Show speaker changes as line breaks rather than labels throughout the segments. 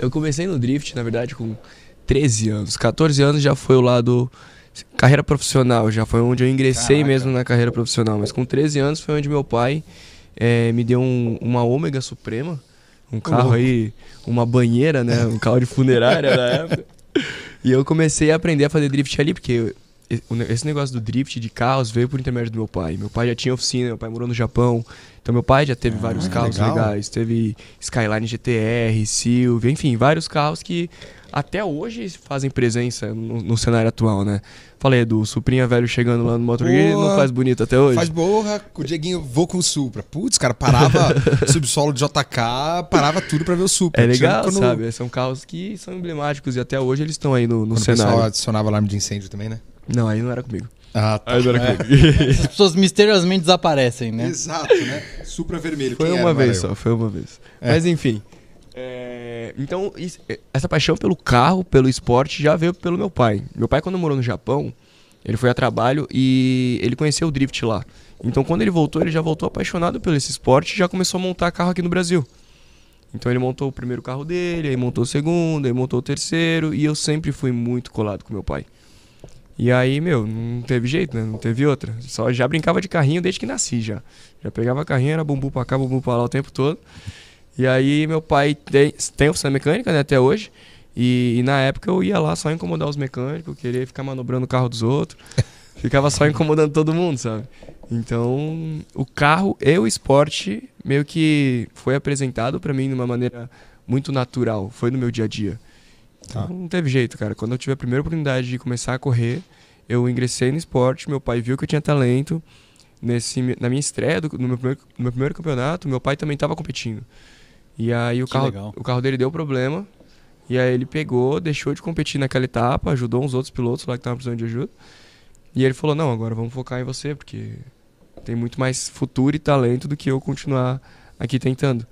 Eu comecei no drift, na verdade, com 13 anos. 14 anos já foi o lado carreira profissional, já foi onde eu ingressei Caraca. mesmo na carreira profissional. Mas com 13 anos foi onde meu pai é, me deu um, uma ômega suprema, um carro uhum. aí, uma banheira, né? Um carro de funerária na época. E eu comecei a aprender a fazer drift ali, porque esse negócio do drift de carros veio por intermédio do meu pai. Meu pai já tinha oficina, meu pai morou no Japão. Então meu pai já teve ah, vários carros legal. legais. Teve Skyline GTR, Silvia, enfim, vários carros que até hoje fazem presença no, no cenário atual, né? Falei do Suprinha velho chegando lá no Motorgear, não faz bonito até hoje. Faz
borra, o Dieguinho vou com o Supra. Putz, cara, parava subsolo de JK, parava tudo para ver o Supra. É legal, quando... sabe? São carros
que são emblemáticos e até hoje
eles estão aí no, no cenário. O pessoal adicionava alarme de incêndio também, né?
Não, aí não era comigo. Ah, tá. Aí não era é. comigo. As
pessoas misteriosamente desaparecem, né? Exato, né? Supra vermelho. Foi Quem uma era, vez só, foi uma vez.
É. Mas enfim.
É, então,
isso, é, essa paixão pelo carro, pelo esporte, já veio pelo meu pai. Meu pai, quando morou no Japão, ele foi a trabalho e ele conheceu o drift lá. Então, quando ele voltou, ele já voltou apaixonado pelo esse esporte e já começou a montar carro aqui no Brasil. Então, ele montou o primeiro carro dele, aí montou o segundo, aí montou o terceiro, e eu sempre fui muito colado com meu pai. E aí, meu, não teve jeito, né? Não teve outra. Só já brincava de carrinho desde que nasci já. Já pegava carrinho, era bumbum pra cá, bumbum pra lá o tempo todo. E aí meu pai tem, tem oficina mecânica, né, até hoje. E, e, na época eu ia lá só incomodar os mecânicos, queria ficar manobrando o carro dos outros. Ficava só incomodando todo mundo, sabe? Então, o carro e o esporte meio que foi apresentado para mim de uma maneira muito natural, foi no meu dia a dia. Tá. Então, ah. não teve jeito, cara. Quando eu tive a primeira oportunidade de começar a correr, eu ingressei no esporte, meu pai viu que eu tinha talento. Nesse, na minha estreia, do, no, meu primeiro, no meu primeiro campeonato, meu pai também estava competindo. E aí o carro, o carro dele deu problema. E aí ele pegou, deixou de competir naquela etapa, ajudou uns outros pilotos lá que estavam precisando de ajuda. E ele falou: Não, agora vamos focar em você, porque tem muito mais futuro e talento do que eu continuar aqui tentando.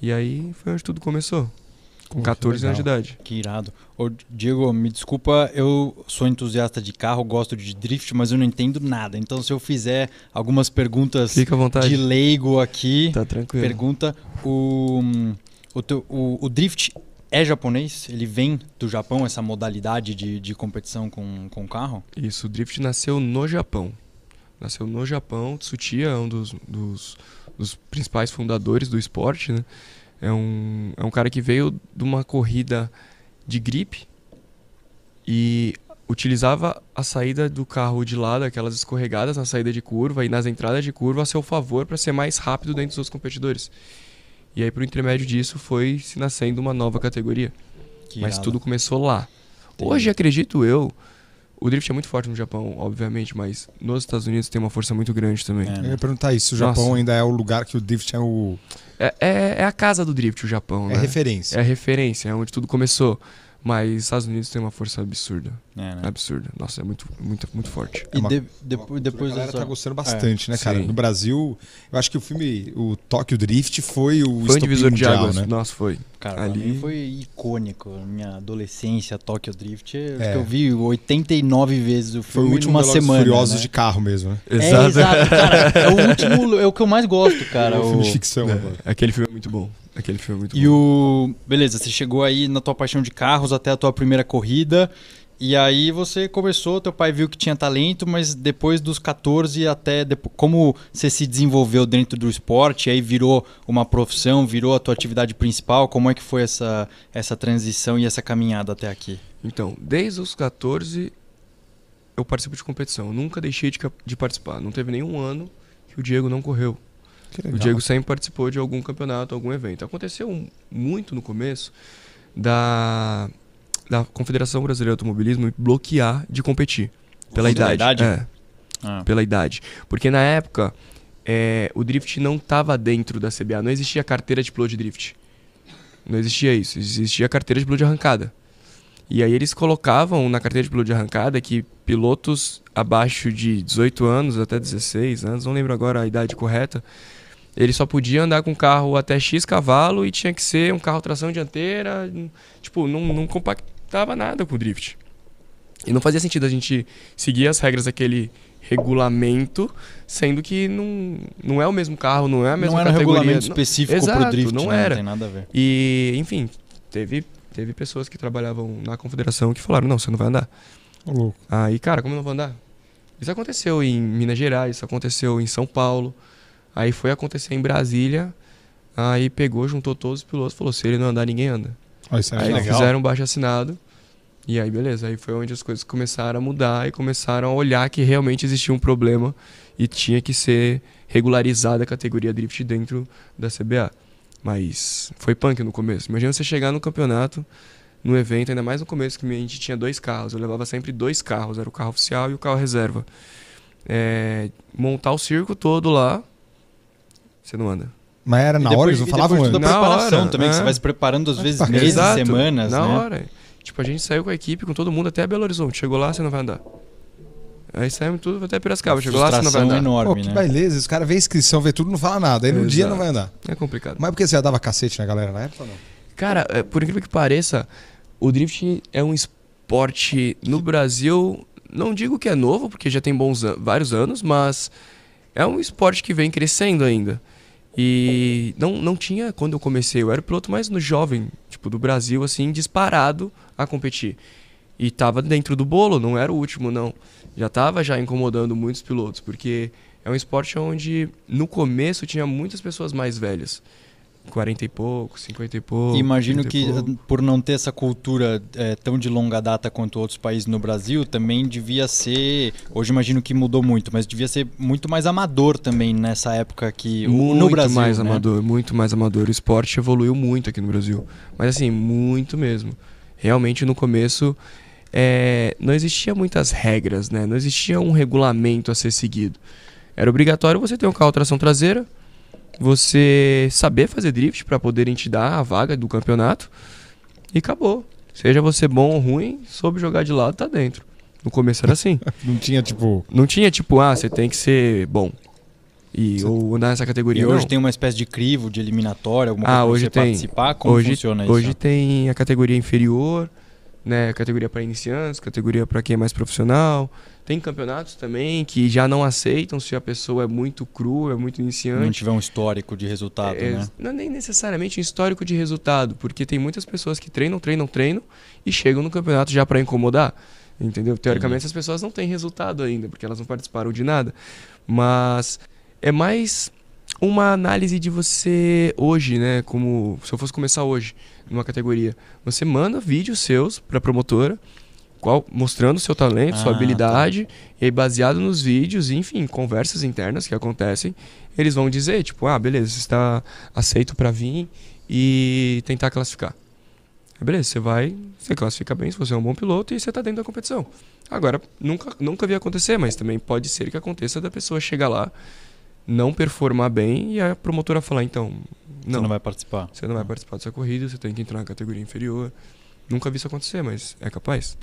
E aí foi onde tudo começou. Com 14 anos de idade. Que irado. Ô, Diego, me desculpa, eu sou entusiasta de carro, gosto de drift, mas eu não entendo nada. Então, se eu fizer algumas perguntas de leigo aqui, tá tranquilo. pergunta: o, o, teu, o, o drift é japonês? Ele vem do Japão, essa modalidade de, de competição com, com carro? Isso, o drift nasceu no Japão. Nasceu no Japão, Tsutia é um dos, dos,
dos principais fundadores do esporte, né? É um, é um cara que veio de uma corrida de gripe e utilizava a saída do carro de lado, aquelas escorregadas na saída de curva e nas entradas de curva a seu favor para ser mais rápido dentro dos seus competidores. E aí, por intermédio disso, foi se nascendo uma nova categoria. Que Mas tudo começou lá. Entendi. Hoje, acredito eu, o drift é muito forte no Japão, obviamente, mas nos Estados Unidos tem uma força muito grande também. É, né? Eu ia perguntar isso. O Japão Nossa. ainda é o lugar que o drift é o. É, é, é a casa do drift, o Japão. É né? referência. É referência, é onde tudo começou. Mas Estados Unidos tem uma força absurda. É, né? Absurda. Nossa, é muito, muito,
muito forte. E é uma, de, de, uma depois a galera dessa... tá gostando é. bastante, é, né, cara? Sim. No Brasil, eu acho que o filme, o Tokyo Drift, foi o foi um divisor mundial, de águas. Né? Nossa, foi. Cara, ali foi icônico. Minha adolescência, Tokyo Drift, é. eu vi 89 vezes o filme foi o último uma semana. Furiosos né? de carro mesmo, né? É, exato. É, exato, cara. É o último, é o que eu mais gosto, cara. É o filme de ficção. É.
Aquele filme é muito bom. Aquele filme é muito e bom.
E o. Beleza, você chegou aí na tua paixão de carros até a tua primeira corrida. E aí você começou, teu pai viu que tinha talento, mas depois dos 14 até depois, como você se desenvolveu dentro do esporte, aí virou uma profissão, virou a tua atividade principal, como é que foi essa, essa transição e essa caminhada até aqui? Então, desde os 14 eu participo
de competição, eu nunca deixei de, de participar, não teve nenhum ano que o Diego não correu. O Diego sempre participou de algum campeonato, algum evento. Aconteceu muito no começo da, da Confederação Brasileira de Automobilismo bloquear de competir. Pela idade. idade? É, ah. Pela idade. Porque na época, é, o drift não estava dentro da CBA. Não existia carteira de piloto de drift. Não existia isso. Existia carteira de piloto de arrancada. E aí eles colocavam na carteira de piloto de arrancada que pilotos abaixo de 18 anos até 16 anos, não lembro agora a idade correta, ele só podia andar com carro até X cavalo e tinha que ser um carro tração dianteira. Tipo, não, não compactava nada com o drift. E não fazia sentido a gente seguir as regras daquele regulamento, sendo que não, não é o mesmo carro, não é a mesma categoria. Não era regulamento específico Exato, pro drift, não né? era. Não tem nada a ver. E, enfim, teve, teve pessoas que trabalhavam na confederação que falaram, não, você não vai andar. louco. Aí, cara, como eu não vou andar? Isso aconteceu em Minas Gerais, isso aconteceu em São Paulo. Aí foi acontecer em Brasília, aí pegou, juntou todos os pilotos, falou: se ele não andar, ninguém anda.
Oh, isso é aí legal. fizeram um
baixo assinado. E aí, beleza, aí foi onde as coisas começaram a mudar e começaram a olhar que realmente existia um problema e tinha que ser regularizada a categoria drift dentro da CBA. Mas foi punk no começo. Imagina você chegar no campeonato, no evento, ainda mais no começo, que a gente tinha dois carros. Eu levava sempre dois carros, era o carro oficial e o carro reserva. É, montar o circo todo lá, você não anda. Mas era na hora, eles não falavam antes. Na preparação hora, também, é. que você é. vai se preparando às vezes meses, Exato, semanas, na né? hora. Tipo, a gente saiu com a equipe, com todo mundo até Belo Horizonte. Chegou lá, você não vai andar. Aí saímos tudo até Piracicaba. Chegou lá, você não vai andar. enorme, Pô, que né?
beleza. Os caras vê a inscrição, vê tudo, não fala nada. Aí no Exato. dia não vai andar. É complicado. Mas porque você já dava cacete na galera na época ou não? Cara,
é, por incrível que pareça, o drift é um esporte no Brasil... Não digo que é novo, porque já tem bons an vários anos, mas é um esporte que vem crescendo ainda. E não, não tinha, quando eu comecei, eu era o piloto mais jovem, tipo, do Brasil, assim, disparado a competir. E tava dentro do bolo, não era o último, não. Já tava já incomodando muitos pilotos, porque é um esporte onde no começo tinha muitas pessoas mais velhas. 40 e pouco, 50 e pouco. Imagino que eh, pouco.
por não ter essa cultura é, tão de longa data quanto outros países no Brasil, também devia ser. Hoje imagino que mudou muito, mas devia ser muito mais amador também nessa época que muito no Brasil. Muito mais né? amador,
muito mais amador. O esporte evoluiu muito aqui no Brasil, mas assim muito mesmo. Realmente no começo é, não existia muitas regras, né? Não existia um regulamento a ser seguido. Era obrigatório você ter um carro tração traseira você saber fazer drift para poderem te dar a vaga do campeonato. E acabou. Seja você bom ou ruim, soube jogar de lado, tá dentro. No começo era assim. não tinha tipo. Não tinha tipo, ah, você tem que ser bom. E, ou andar nessa categoria. E hoje não.
tem uma espécie de crivo, de eliminatória, alguma ah, coisa hoje pra você tem. participar? Como hoje, funciona isso? Hoje
tem a categoria inferior, né? Categoria para iniciantes, categoria para quem é mais profissional. Tem campeonatos também que já não aceitam se a pessoa é muito crua, é muito iniciante. Não tiver um histórico de resultado, é, né? Não é nem necessariamente um histórico de resultado, porque tem muitas pessoas que treinam, treinam, treinam e chegam no campeonato já para incomodar. Entendeu? Teoricamente essas pessoas não têm resultado ainda, porque elas não participaram de nada. Mas é mais uma análise de você hoje, né? Como se eu fosse começar hoje numa categoria, você manda vídeos seus para promotora, qual mostrando seu talento, ah, sua tá. habilidade, tá. e aí baseado nos vídeos, enfim, conversas internas que acontecem, eles vão dizer tipo, ah, beleza, você está aceito para vir e tentar classificar. Beleza, você vai, você classifica bem se você é um bom piloto e você está dentro da competição. Agora, nunca, nunca vi acontecer, mas também pode ser que aconteça da pessoa chegar lá não performar bem e a promotora falar, então, não. Você não vai participar. Você não vai participar dessa corrida, você tem que entrar na categoria inferior. Nunca vi isso acontecer, mas é capaz.